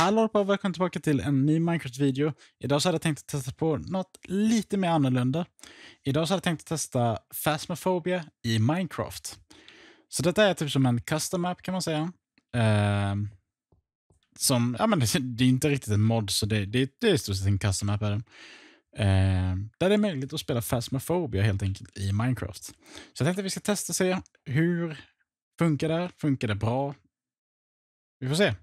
Hallå och välkomna tillbaka till en ny Minecraft-video. Idag så hade jag tänkt att testa på något lite mer annorlunda. Idag så hade jag tänkt att testa Phasmophobia i Minecraft. Så detta är typ som en custom map kan man säga. Eh, som, ja men det, det, är inte riktigt en mod, så det, det, det är i stort sett en custom map. Är det. Eh, där det är möjligt att spela Phasmophobia helt enkelt i Minecraft. Så jag tänkte att vi ska testa och se hur funkar det? Funkar det bra? Vi får se.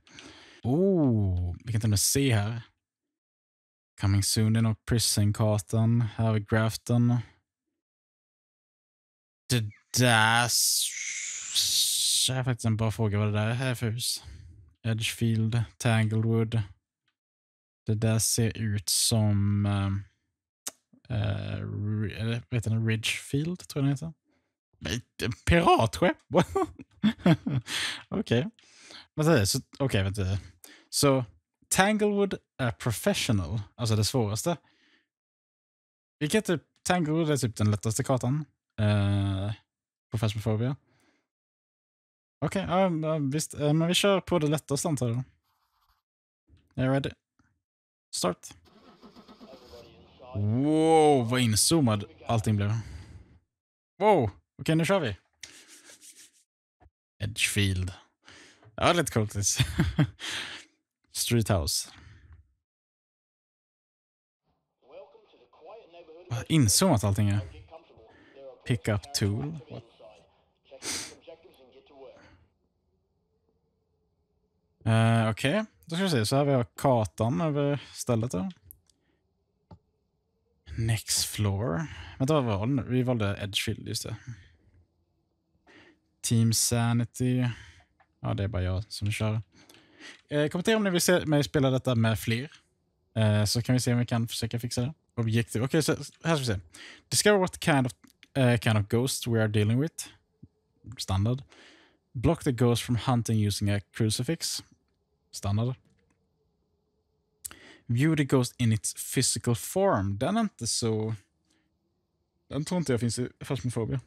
Oh, vi kan till och med se här. Coming soon, det är nog prison-kartan. Här är graften. Det där... Jag har faktiskt en bra fråga vad det där är för hus. Edgefield, Tanglewood. Det där ser ut som... Äh, uh, vet den, Ridgefield, tror jag den heter. Piratskepp? Okej. Okay. Okej, okay, vänta. Så Tanglewood är professional, alltså det svåraste. Vilket typ, Tanglewood är typ den lättaste kartan. Eh, professional Phobia. Okej, okay, ja, ja, visst. Eh, men vi kör på det lättaste antar jag. Jag är ready. Start. Wow, vad inzoomad allting blev. Wow, okej okay, nu kör vi. Edgefield. Ja, det är lite coolt. Streethouse. Inzoomat allting är. Pick tool. What? Uh, Okej, okay. då ska vi se. Så här har vi kartan över stället. Då. Next floor. Vänta, vad var det nu? Vi valde Edgefield, just det. Team Sanity. Ja, det är bara jag som kör. Eh, kommentera om ni vill se mig spela detta med fler. Eh, så kan vi se om vi kan försöka fixa det. Objektiv. Okej, okay, här ska vi se. Discover what kind of, uh, kind of ghost we are dealing with. Standard. Block the ghost from hunting using a crucifix. Standard. View the ghost in its physical form. Den är inte så... Den tror inte jag finns i Phasmophobia.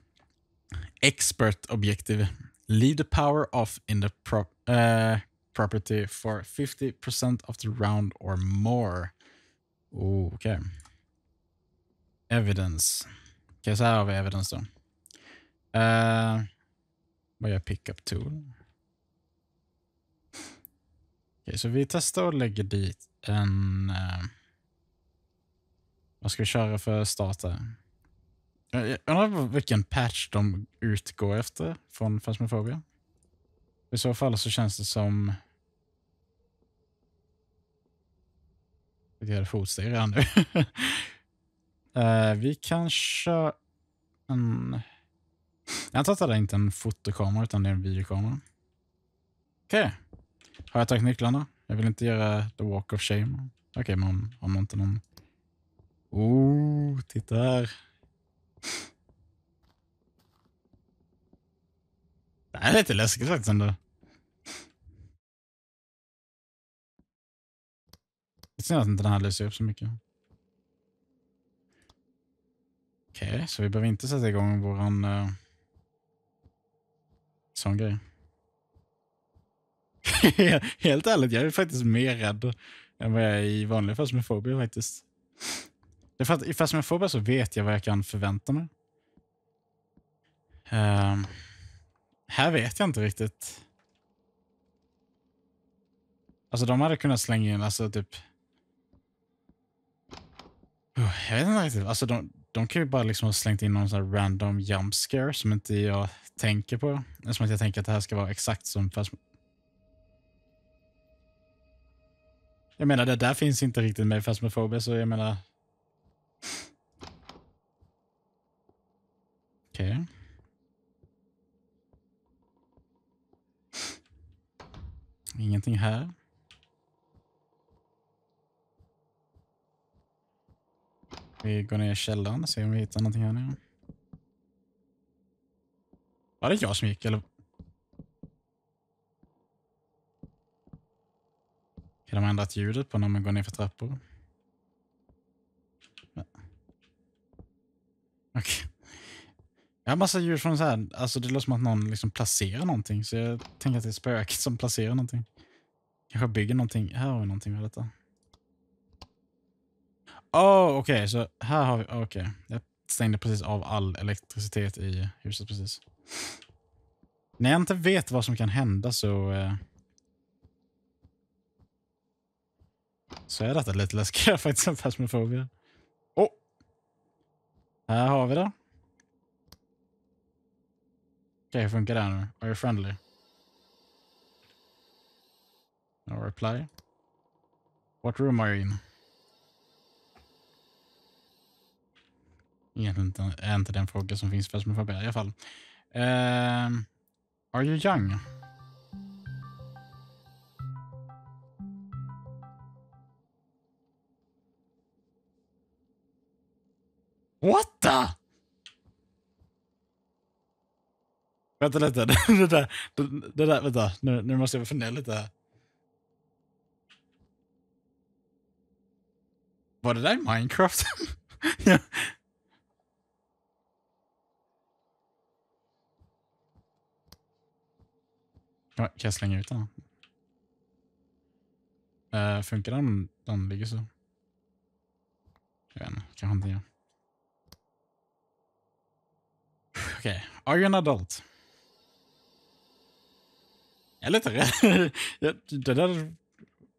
Expert objektiv. Leave the power off in the pro... Uh, eh, property for 50% of the round or more. Okej. Okay. Evidence. Okej, okay, så här har vi evidence då. Uh, vad gör pickup tool? Okay, så vi testar och lägger dit en... Uh, vad ska vi köra för starta? Jag undrar vilken patch de utgår efter från Phasmophobia. I så fall så känns det som Jag gör fotsteg redan nu. uh, vi kan köra en... Jag antar att det är inte är en fotokamera utan det är en videokamera. Okej. Okay. Har jag tagit nycklarna? Jag vill inte göra the walk of shame. Okej, okay, men har man inte någon... Oh, titta här. Det här är lite läskigt faktiskt ändå. Synd att inte den här lyser upp så mycket. Okej, okay, så vi behöver inte sätta igång våran uh, sån grej. Helt ärligt, jag är faktiskt mer rädd än vad jag är i vanliga fasmofobia faktiskt. Det är för att i fasmofobia så vet jag vad jag kan förvänta mig. Uh, här vet jag inte riktigt. Alltså de hade kunnat slänga in alltså, typ jag vet inte riktigt. Alltså, de, de kan ju bara liksom ha slängt in någon sån random jump scare som inte jag tänker på. Som att jag tänker att det här ska vara exakt som... Fast... Jag menar, det där finns inte riktigt med i Phasmophobia, så jag menar... Okej. Okay. Ingenting här. Vi går ner i källaren och ser om vi hittar någonting här nere. Var det jag som gick eller? Kan de ändrat ljudet på när man går ner för trappor? Okay. Jag har massa ljud från så här, alltså det låter som att någon liksom placerar någonting. Så jag tänker att det är spöket som placerar någonting. Kanske bygger någonting. Här har vi någonting med detta. Oh, okej. Okay. Så här har vi... Okay. Jag stängde precis av all elektricitet i huset precis. När jag inte vet vad som kan hända så... Eh, så är detta lite läskigare faktiskt än Phasmophobia. Oh! Här har vi det. Okej, okay, hur funkar det här nu? Are you friendly? No reply. What room are you in? Egentligen inte, är inte den fråga som finns för Asmofobia i alla fall. Uh, are you young? What the? Vänta lite. Det där, det där, vänta. Nu, nu måste jag fundera lite. Var det där Minecraft? ja. Ja, kan jag slänga ut den? Uh, funkar den om den ligger så? Jag vet inte, kanske inte gör. Okej, okay. are you an adult? Jag är lite rädd. det där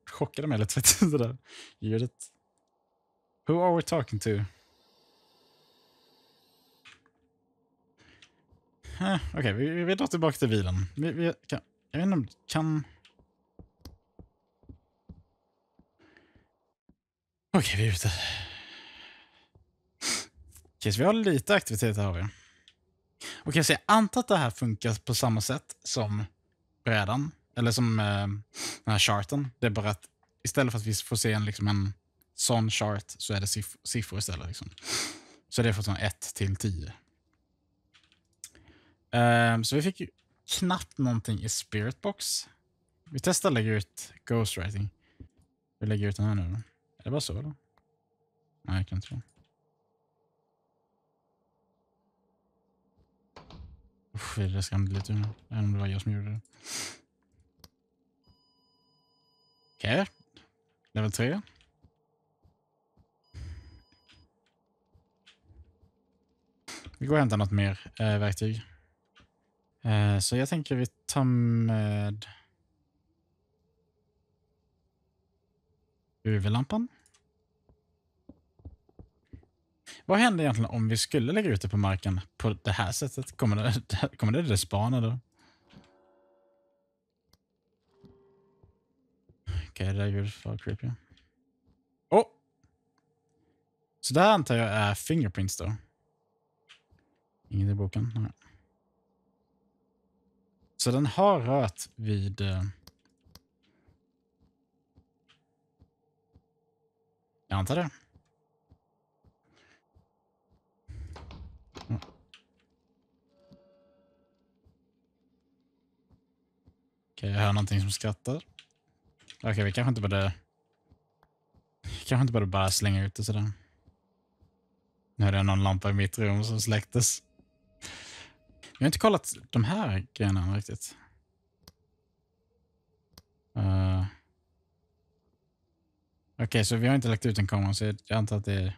chockade mig lite faktiskt, det där ljudet. Who are we talking to? Huh, Okej, okay, vi, vi drar tillbaka till bilen. Vi, vi kan jag vet inte om det kan... Okej, vi är ute. Okej, så vi har lite aktivitet här har vi. Okej, så jag antar att det här funkar på samma sätt som brädan. Eller som eh, den här charten. Det är bara att istället för att vi får se en, liksom en sån chart så är det siff siffror istället. Liksom. Så det är fortfarande 1 till 10. Um, ehm, så vi fick knappt någonting i Spiritbox. Vi testar att lägga ut Ghostwriting. Vi lägger ut den här nu då. Är det bara så då? Nej, jag kan inte det. Usch, det skrämde lite nu. Även om det var jag som gjorde det. Okej. Okay. Level 3. Vi går och hämtar något mer eh, verktyg. Eh, så jag tänker vi tar med UV-lampan. Vad händer egentligen om vi skulle lägga ut det på marken på det här sättet? Kommer det, kommer det respana då? Okej, det där ljudet var creepy. Oh! Så det här antar jag är Fingerprints då? Inget i boken? Nej. Så den har rört vid... Eh, jag antar det. Okej, jag hör någonting som skrattar. Okej, vi kanske inte borde... Kanske inte borde bara slänga ut det sådär. Nu hade jag någon lampa i mitt rum som släcktes. Jag har inte kollat de här grejerna riktigt. Uh. Okej, okay, så vi har inte lagt ut en kamera, så jag antar att det är...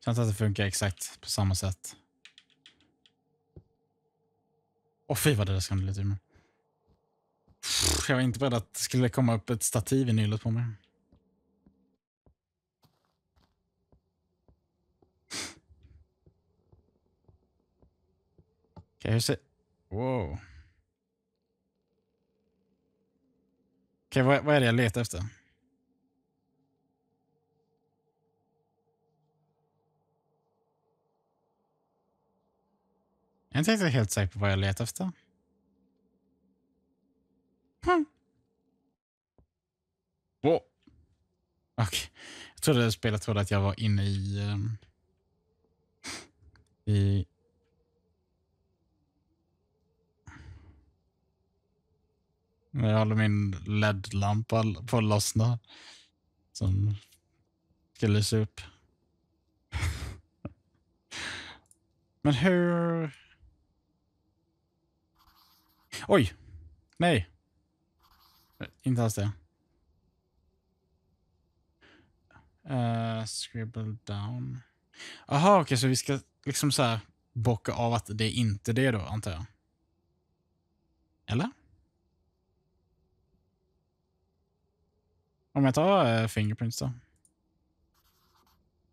jag antar att det funkar exakt på samma sätt. Åh oh, fy vad det där skramlade jag var inte beredd att det skulle komma upp ett stativ i nyllet på mig. Okej, hur ser... Wow. Okej, vad, vad är det jag letar efter? Jag är inte helt säker på vad jag letar efter. Wow. Okay. Jag trodde att spelet trodde att jag var inne i... Um, I... Jag håller min LED-lampa på att lossna. Som ska lysa upp. Men hur... Oj! Nej. Inte alls det. Uh, scribble down. Jaha, okej, okay, så vi ska liksom så här bocka av att det är inte det då, antar jag? Eller? Om jag tar uh, Fingerprints då.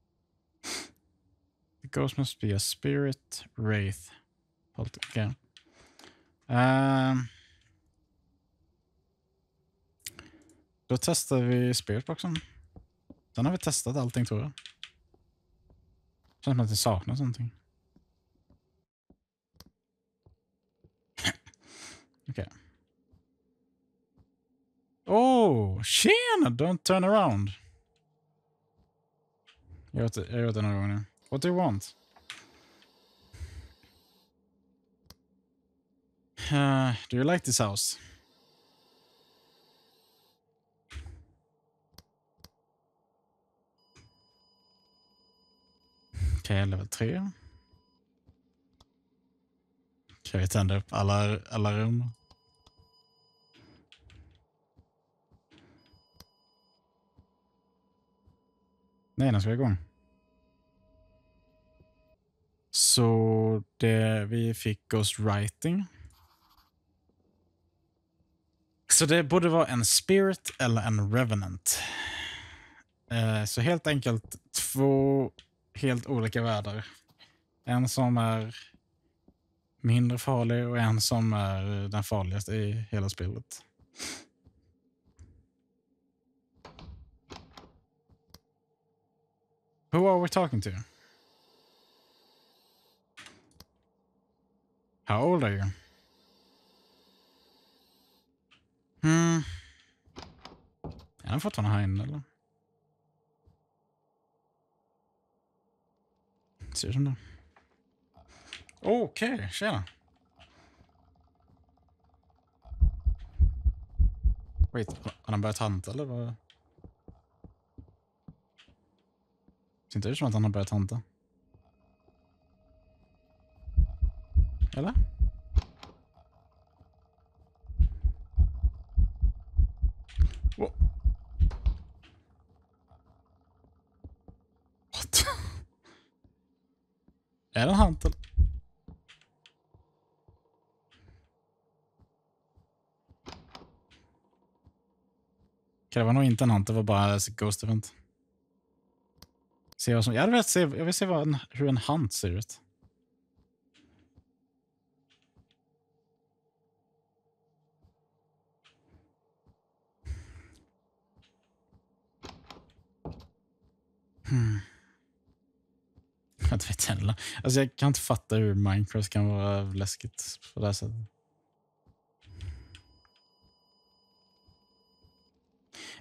The ghost must be a spirit, wraith, poltergeist. Okay. Uh, eh, då testar vi spiritboxen. Sen har vi testat allting tror jag. Känns som att det saknas någonting. Okej. Okay. Oh, tjena! Don't turn around. Jag har gjort det några gånger nu. What do you want? Uh, do you like this house? Okej, level 3. Kan vi tända upp alla, alla rum? Nej, den ska igång. Så det, vi fick ghostwriting. Så det borde vara en spirit eller en revenant. Eh, så helt enkelt två helt olika världar. En som är mindre farlig och en som är den farligaste i hela spelet. Who are we talking to? How old are you? Hmm. Är den fortfarande här inne eller? Ser ut som det. Okej, okay, tjena. Wait, har han börjat hanta eller? Vad? ser inte ut som att han har börjat hanta. Eller? Whoa. Är det en hantel? Det var nog inte en hunt, det var bara ett Ghost Event. Se vad som, jag, vill se, jag vill se vad en, hur en hunt ser ut. Hmm. Jag vet heller. Alltså, jag kan inte fatta hur Minecraft kan vara läskigt på det här sättet.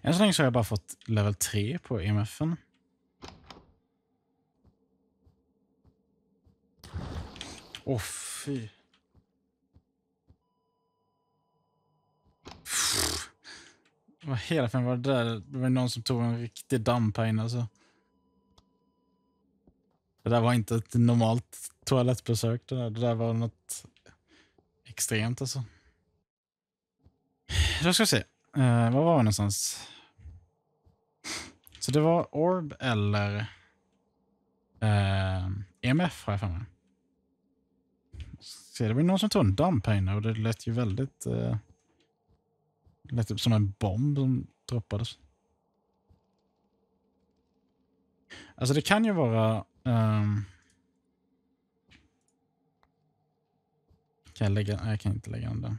Än så länge så har jag bara fått level 3 på EMFen. Åh, oh, fy. Vad hela fan var det där? Det var någon som tog en riktig damp här inne alltså. Det där var inte ett normalt toalettbesök. Det där, det där var något extremt alltså. Då ska vi se. Eh, var var vi någonstans? Så det var Orb eller eh, EMF har jag för mig. Se, det var någon som tog en damp här inne och det lät ju väldigt... Eh, lät typ som en bomb som droppades. Alltså det kan ju vara Um, kan jag lägga? Nej, jag kan inte lägga den där.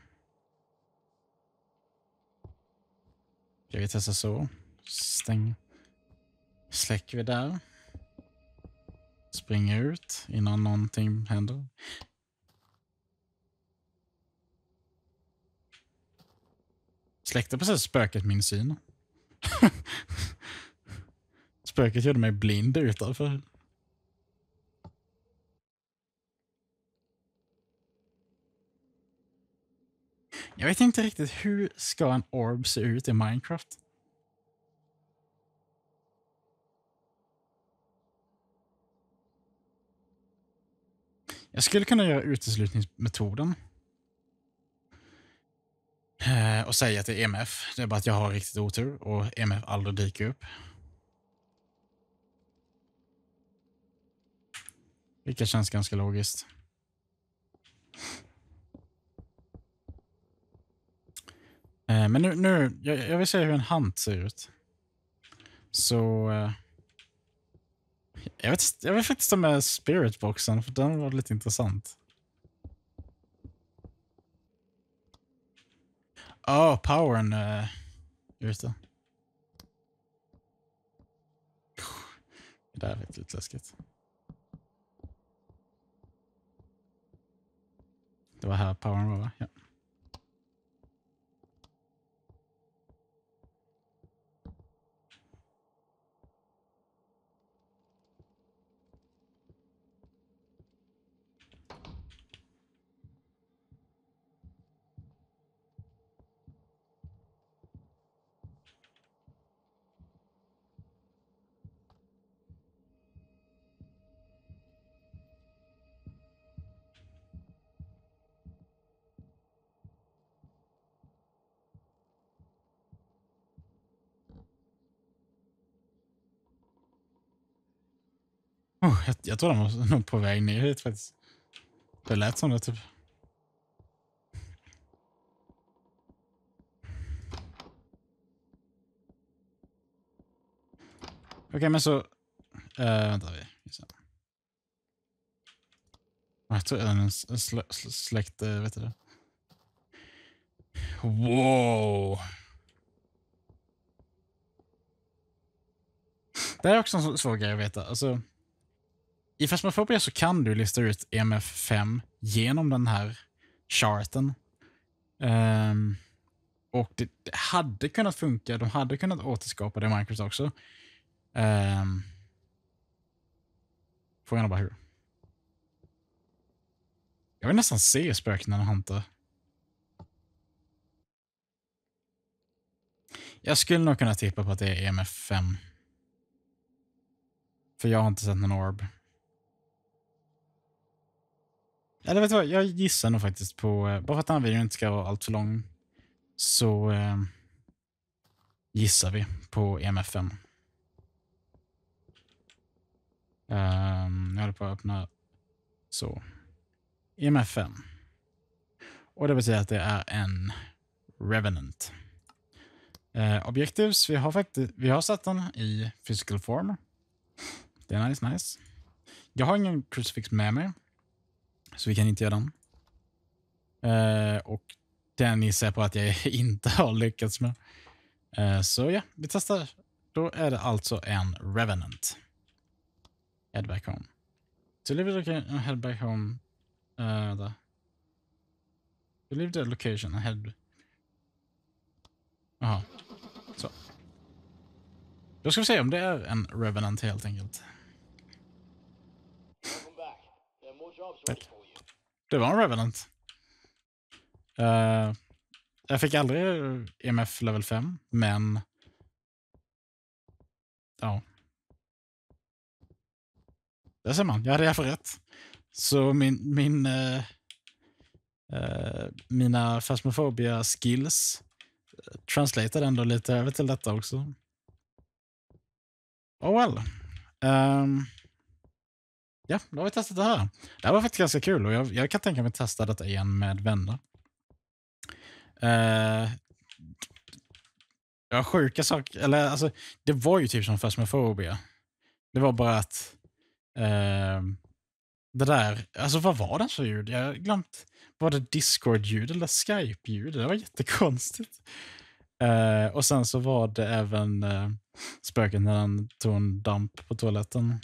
Ska vi testa så? Stäng. Släcker vi där. Springer ut innan någonting händer. Släckte precis spöket min syn. spöket gjorde mig blind utanför. Jag vet inte riktigt hur ska en orb se ut i Minecraft? Jag skulle kunna göra uteslutningsmetoden. Eh, och säga att det är EMF. Det är bara att jag har riktigt otur och EMF aldrig dyker upp. Vilket känns ganska logiskt. Eh, men nu, nu jag, jag, vill se hur en hand ser ut. Så... Eh, jag, vet, jag vet faktiskt om med spiritboxen, för den var lite intressant. Ja, oh, powern är eh, ute. Det där är lite läskigt. Det var här powern var, va? Ja. Oh, jag, jag tror de var nog på väg ner hit faktiskt. Det lät som det typ. Okej, okay, men så... Äh, vänta, vi... Jag tror den slä, släkt... Eh, vet du det? Wow! Det här är också en svår grej att veta. Alltså, i Phasmophobia så kan du lista ut e EMF5 genom den här charten. Um, och det, det, hade kunnat funka. De hade kunnat återskapa det i Minecraft också. Um, ehm, frågan är bara hur. Jag vill nästan se spöken när Hunter. Jag skulle nog kunna tippa på att det är e EMF 5. För jag har inte sett någon orb. Eller vet du vad, jag gissar nog faktiskt på... Eh, bara för att den här videon inte ska vara allt för lång så eh, gissar vi på e EMF5. Um, ehm, jag håller på att öppna så. E EMF5. Och det betyder att det är en Revenant. Eh, objectives, vi har, vi har satt den i physical form. Det är nice, nice. Jag har ingen crucifix med mig, så vi kan inte göra den. Eh, och den gissar jag på att jag inte har lyckats med. Eh, så ja, vi testar. Då är det alltså en Revenant. Head back home. Deliver location and head back home. Uh, Deliver the location and head... Jaha. Så. Då ska vi se om det är en Revenant helt enkelt. Tack. Det var en Revenant. Uh, jag fick aldrig EMF level 5, men... Ja. Där ser man, jag hade därför rätt. Så min, min, uh, uh, mina fasmofobia skills translated ändå lite över till detta också. Oh well. Um, Ja, då har vi testat det här. Det här var faktiskt ganska kul och jag, jag kan tänka mig att testa detta igen med vänner. Uh, ja, sjuka saker. Eller, alltså, det var ju typ som Phasmophobia. Det var bara att... Uh, det där, alltså vad var det för ljud? Jag har glömt. Var det Discord-ljud eller Skype-ljud? Det var jättekonstigt. Uh, och sen så var det även uh, spöket när han tog en damp på toaletten.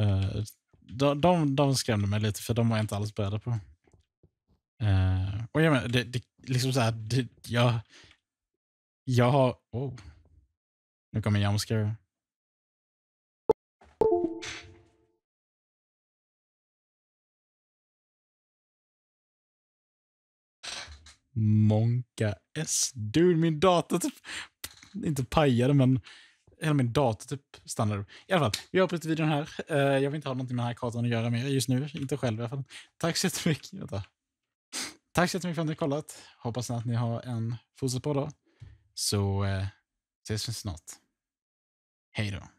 Eh, de, de, de skrämde mig lite, för de var jag inte alls beredd på. Uh, och jag menar, det, det, liksom så här, det, jag, jag har... Oh. Nu kommer JumpScare. Monka S. Dude, min dator typ, inte pajade men hela min dator typ stannar I alla fall, vi avbryter videon här. Uh, jag vill inte ha någonting med den här kartan att göra mer just nu. Inte själv i alla fall. Tack så jättemycket. Tack så jättemycket för att ni har kollat. Hoppas att ni har en fortsatt bra dag. Så uh, ses vi snart. Hej då.